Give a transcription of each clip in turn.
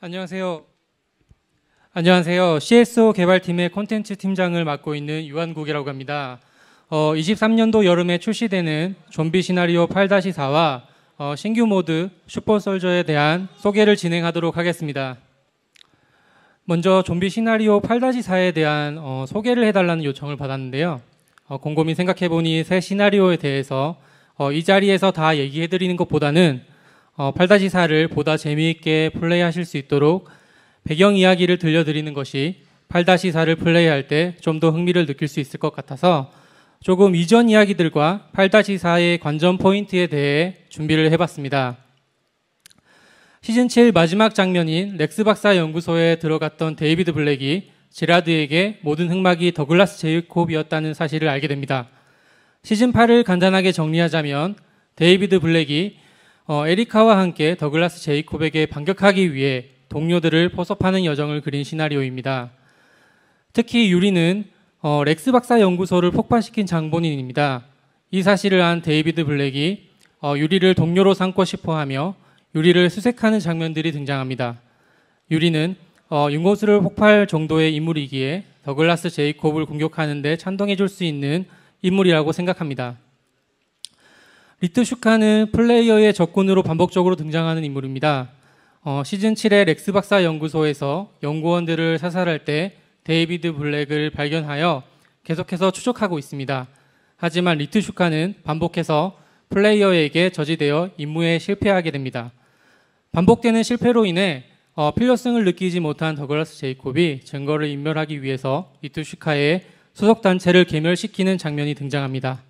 안녕하세요. 안녕하세요. CSO 개발팀의 콘텐츠 팀장을 맡고 있는 유한국이라고 합니다. 어, 23년도 여름에 출시되는 좀비 시나리오 8-4와 어, 신규 모드 슈퍼솔저에 대한 소개를 진행하도록 하겠습니다. 먼저 좀비 시나리오 8-4에 대한 어, 소개를 해달라는 요청을 받았는데요. 어, 곰곰이 생각해보니 새 시나리오에 대해서 어, 이 자리에서 다 얘기해드리는 것보다는 어, 팔다시사를 보다 재미있게 플레이하실 수 있도록 배경 이야기를 들려드리는 것이 팔다시사를 플레이할 때 좀 더 흥미를 느낄 수 있을 것 같아서 조금 이전 이야기들과 팔다시사의 관전 포인트에 대해 준비를 해봤습니다. 시즌 7 마지막 장면인 렉스 박사 연구소에 들어갔던 데이비드 블랙이 제라드에게 모든 흑막이 더글라스 제이콥이었다는 사실을 알게 됩니다. 시즌 8을 간단하게 정리하자면 데이비드 블랙이 어, 에리카와 함께 더글라스 제이콥에게 반격하기 위해 동료들을 포섭하는 여정을 그린 시나리오입니다. 특히 유리는 어, 렉스 박사 연구소를 폭파시킨 장본인입니다. 이 사실을 안 데이비드 블랙이 어, 유리를 동료로 삼고 싶어하며 유리를 수색하는 장면들이 등장합니다. 유리는 어, 윤고수를 폭발 정도의 인물이기에 더글라스 제이콥을 공격하는데 찬동해줄 수 있는 인물이라고 생각합니다. 리트 슈카는 플레이어의 적군으로 반복적으로 등장하는 인물입니다. 어, 시즌 7의 렉스 박사 연구소에서 연구원들을 사살할 때 데이비드 블랙을 발견하여 계속해서 추적하고 있습니다. 하지만 리트 슈카는 반복해서 플레이어에게 저지되어 임무에 실패하게 됩니다. 반복되는 실패로 인해 어, 필요성을 느끼지 못한 더글라스 제이콥이 증거를 인멸하기 위해서 리트 슈카의 소속단체를 개멸시키는 장면이 등장합니다.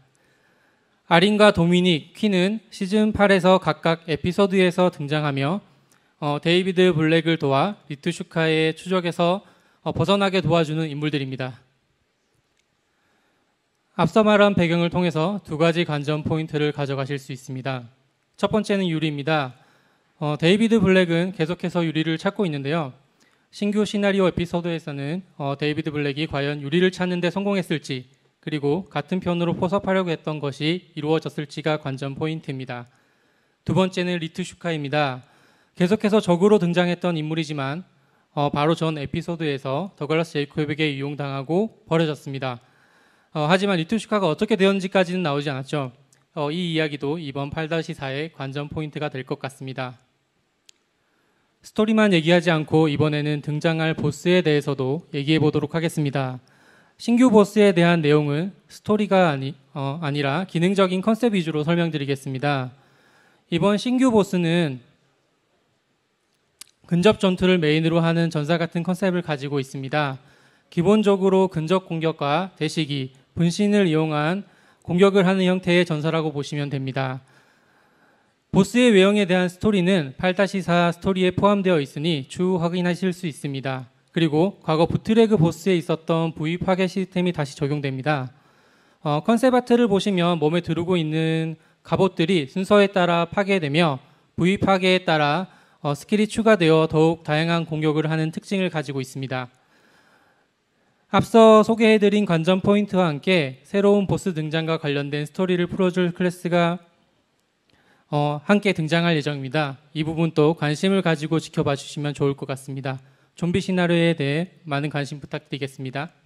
아린과 도미닉, 퀸은 시즌 8에서 각각 에피소드에서 등장하며 어, 데이비드 블랙을 도와 리트 슈카의 추적에서 어, 벗어나게 도와주는 인물들입니다. 앞서 말한 배경을 통해서 두 가지 관전 포인트를 가져가실 수 있습니다. 첫 번째는 유리입니다. 어, 데이비드 블랙은 계속해서 유리를 찾고 있는데요. 신규 시나리오 에피소드에서는 어, 데이비드 블랙이 과연 유리를 찾는 데 성공했을지 그리고 같은 편으로 포섭하려고 했던 것이 이루어졌을지가 관전 포인트입니다. 두 번째는 리트 슈카입니다. 계속해서 적으로 등장했던 인물이지만 어, 바로 전 에피소드에서 더글라스 제이콥에게 이용당하고 버려졌습니다. 어, 하지만 리트 슈카가 어떻게 되었는지까지는 나오지 않았죠. 어, 이 이야기도 이번 8-4의 관전 포인트가 될 것 같습니다. 스토리만 얘기하지 않고 이번에는 등장할 보스에 대해서도 얘기해 보도록 하겠습니다. 신규 보스에 대한 내용은 스토리가 아니, 어, 아니라 기능적인 컨셉 위주로 설명드리겠습니다. 이번 신규 보스는 근접 전투를 메인으로 하는 전사 같은 컨셉을 가지고 있습니다. 기본적으로 근접 공격과 대시기, 분신을 이용한 공격을 하는 형태의 전사라고 보시면 됩니다. 보스의 외형에 대한 스토리는 8-4 스토리에 포함되어 있으니 주 확인하실 수 있습니다. 그리고 과거 부트레그 보스에 있었던 부위 파괴 시스템이 다시 적용됩니다. 어, 컨셉 아트를 보시면 몸에 두르고 있는 갑옷들이 순서에 따라 파괴되며 부위 파괴에 따라 어, 스킬이 추가되어 더욱 다양한 공격을 하는 특징을 가지고 있습니다. 앞서 소개해드린 관전 포인트와 함께 새로운 보스 등장과 관련된 스토리를 풀어줄 클래스가 어, 함께 등장할 예정입니다. 이 부분 도 관심을 가지고 지켜봐 주시면 좋을 것 같습니다. 좀비 시나리오에 대해 많은 관심 부탁드리겠습니다.